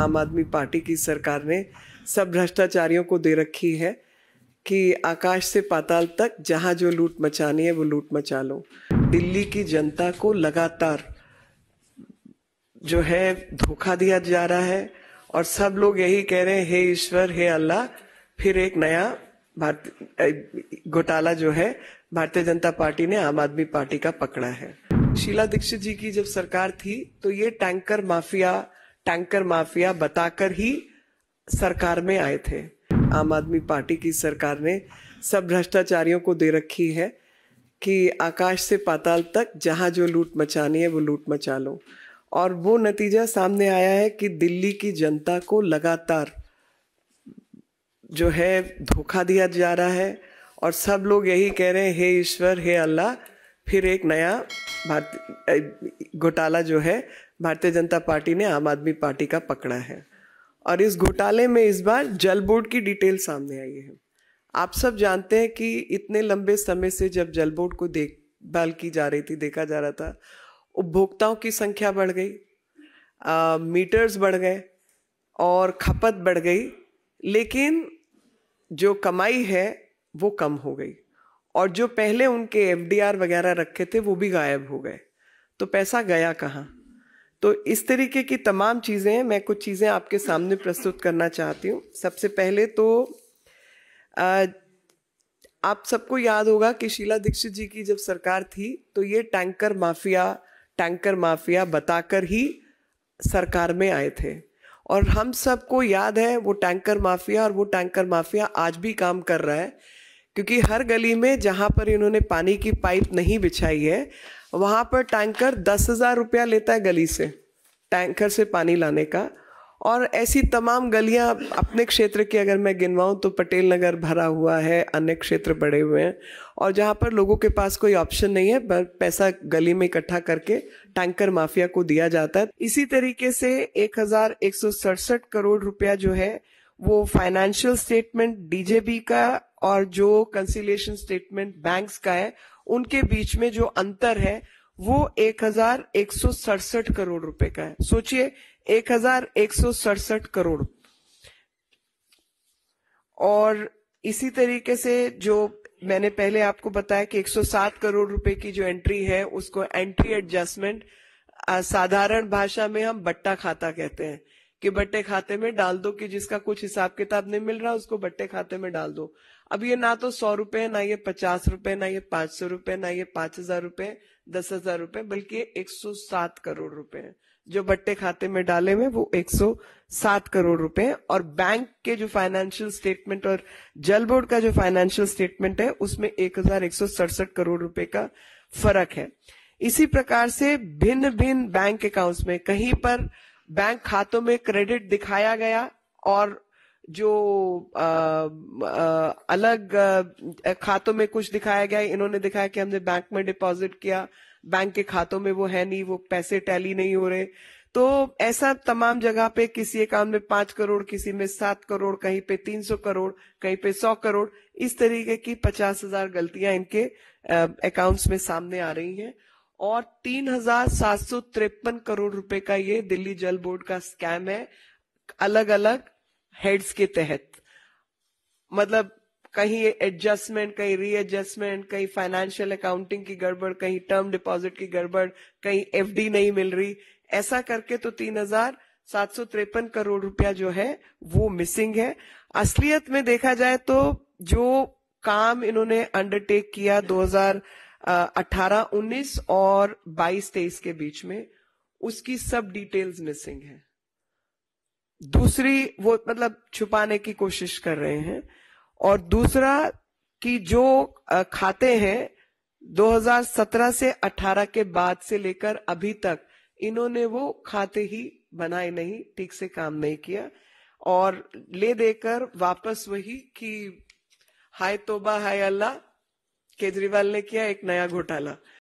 आम आदमी पार्टी की सरकार ने सब भ्रष्टाचारियों को दे रखी है कि आकाश से पाताल तक जहां जो लूट मचानी है वो लूट मचा लो दिल्ली की जनता को लगातार जो है धोखा दिया जा रहा है और सब लोग यही कह रहे हैं हे ईश्वर हे अल्लाह फिर एक नया भारतीय घोटाला जो है भारतीय जनता पार्टी ने आम आदमी पार्टी का पकड़ा है शीला दीक्षित जी की जब सरकार थी तो ये टैंकर माफिया टैंकर माफिया बताकर ही सरकार में आए थे आम आदमी पार्टी की सरकार ने सब भ्रष्टाचारियों को दे रखी है कि आकाश से पाताल तक जहाँ जो लूट मचानी है वो लूट मचा लो और वो नतीजा सामने आया है कि दिल्ली की जनता को लगातार जो है धोखा दिया जा रहा है और सब लोग यही कह रहे हैं हे ईश्वर हे अल्लाह फिर एक नया भारत घोटाला जो है भारतीय जनता पार्टी ने आम आदमी पार्टी का पकड़ा है और इस घोटाले में इस बार जल बोर्ड की डिटेल सामने आई है आप सब जानते हैं कि इतने लंबे समय से जब जल बोर्ड को देखभाल की जा रही थी देखा जा रहा था उपभोक्ताओं की संख्या बढ़ गई आ, मीटर्स बढ़ गए और खपत बढ़ गई लेकिन जो कमाई है वो कम हो गई और जो पहले उनके एफ वगैरह रखे थे वो भी गायब हो गए तो पैसा गया कहाँ तो इस तरीके की तमाम चीज़ें हैं मैं कुछ चीज़ें आपके सामने प्रस्तुत करना चाहती हूँ सबसे पहले तो आ, आप सबको याद होगा कि शीला दीक्षित जी की जब सरकार थी तो ये टैंकर माफिया टैंकर माफिया बताकर ही सरकार में आए थे और हम सबको याद है वो टैंकर माफिया और वो टैंकर माफिया आज भी काम कर रहा है क्योंकि हर गली में जहाँ पर इन्होंने पानी की पाइप नहीं बिछाई है वहाँ पर टैंकर दस हज़ार रुपया लेता है गली से टैंकर से पानी लाने का और ऐसी तमाम गलियां अपने क्षेत्र की अगर मैं गिनवाऊं तो पटेल नगर भरा हुआ है अन्य क्षेत्र बड़े हुए हैं और जहां पर लोगों के पास कोई ऑप्शन नहीं है पर पैसा गली में इकट्ठा करके टैंकर माफिया को दिया जाता है इसी तरीके से एक करोड़ रुपया जो है वो फाइनेंशियल स्टेटमेंट डीजेबी का और जो कंसिलेशन स्टेटमेंट बैंक्स का है उनके बीच में जो अंतर है वो एक हजार एक सौ सड़सठ करोड़ रुपए का है सोचिए एक हजार एक सौ सड़सठ करोड़ और इसी तरीके से जो मैंने पहले आपको बताया कि 107 करोड़ रुपए की जो एंट्री है उसको एंट्री एडजस्टमेंट साधारण भाषा में हम बट्टा खाता कहते हैं कि बट्टे खाते में डाल दो कि जिसका कुछ हिसाब किताब नहीं मिल रहा उसको बट्टे खाते में डाल दो अब ये ना तो सौ रुपए ना ये पचास रुपए ना ये पांच सौ रुपए ना ये पांच हजार रुपए दस हजार रुपए बल्कि एक सौ सात करोड़ रुपए हैं जो बट्टे खाते में डाले हुए वो एक सौ सात करोड़ रुपए और बैंक के जो फाइनेंशियल स्टेटमेंट और जल बोर्ड का जो फाइनेंशियल स्टेटमेंट है उसमें एक हजार एक सौ सड़सठ करोड़ रुपए का फर्क है इसी प्रकार से भिन्न भिन्न बैंक अकाउंट्स में कहीं पर बैंक खातों में क्रेडिट दिखाया गया और जो आ, आ, अलग आ, खातों में कुछ दिखाया गया इन्होंने दिखाया कि हमने बैंक में डिपॉजिट किया बैंक के खातों में वो है नहीं वो पैसे टैली नहीं हो रहे तो ऐसा तमाम जगह पे किसी अकाउंट में पांच करोड़ किसी में सात करोड़ कहीं पे तीन सौ करोड़ कहीं पे सौ करोड़ इस तरीके की पचास हजार गलतियां इनके अकाउंट्स में सामने आ रही हैं और तीन हजार सात सौ तिरपन करोड़ रुपए का ये दिल्ली जल बोर्ड का स्कैम है अलग अलग हेड्स के तहत मतलब कहीं एडजस्टमेंट कहीं रीएडजस्टमेंट कहीं फाइनेंशियल अकाउंटिंग की गड़बड़ कहीं टर्म डिपॉजिट की गड़बड़ कहीं एफडी नहीं मिल रही ऐसा करके तो तीन हजार सात सौ तिरपन करोड़ रुपया जो है वो मिसिंग है असलियत में देखा जाए तो जो काम इन्होंने अंडरटेक किया 2018-19 और 22-23 के बीच में उसकी सब डिटेल्स मिसिंग है दूसरी वो मतलब छुपाने की कोशिश कर रहे हैं और दूसरा कि जो खाते हैं 2017 से 18 के बाद से लेकर अभी तक इन्होंने वो खाते ही बनाए नहीं ठीक से काम नहीं किया और ले देकर वापस वही कि हाय तोबा हाय अल्लाह केजरीवाल ने किया एक नया घोटाला